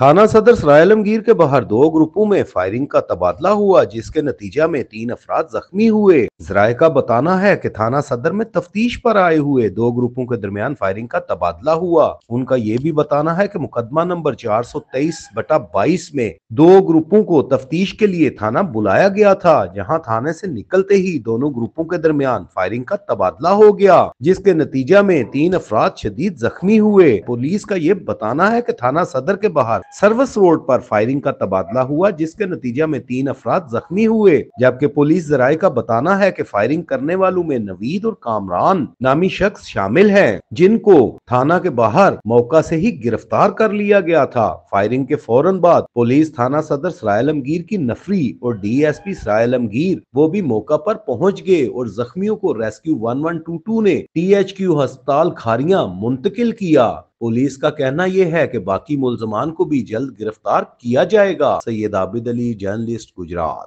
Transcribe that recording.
थाना सदर सरायलमगीर के बाहर दो ग्रुपों में फायरिंग का तबादला हुआ जिसके नतीजा में तीन अफराद जख्मी हुए जराये का बताना है कि थाना सदर में तफ्तीश पर आए हुए दो ग्रुपों के दरमियान फायरिंग का तबादला हुआ उनका ये भी बताना है कि मुकदमा नंबर 423 बटा 22 में दो ग्रुपों को तफ्तीश के लिए थाना बुलाया गया था जहाँ थाने से निकलते ही दोनों ग्रुपों के दरमियान फायरिंग का तबादला हो गया जिसके नतीजा में तीन अफराद शदीद जख्मी हुए पुलिस का ये बताना है की थाना सदर के बाहर सर्विस रोड पर फायरिंग का तबादला हुआ जिसके नतीजा में तीन अफराद जख्मी हुए जबकि पुलिस जराये का बताना है की फायरिंग करने वालों में नवीद और कामरान नामी शख्स शामिल है जिनको थाना के बाहर मौका ऐसी ही गिरफ्तार कर लिया गया था फायरिंग के फौरन बाद पुलिस थाना सदर सरायलमगीर की नफरी और डी एस पी सरायलमगीर वो भी मौका पर पहुंच गए और जख्मियों को रेस्क्यू 1122 ने टी एच क्यू अस्पताल खारिया मुंतकिल किया पुलिस का कहना यह है कि बाकी मुलजमान को भी जल्द गिरफ्तार किया जाएगा सैयद आबिद अली जर्नलिस्ट गुजरात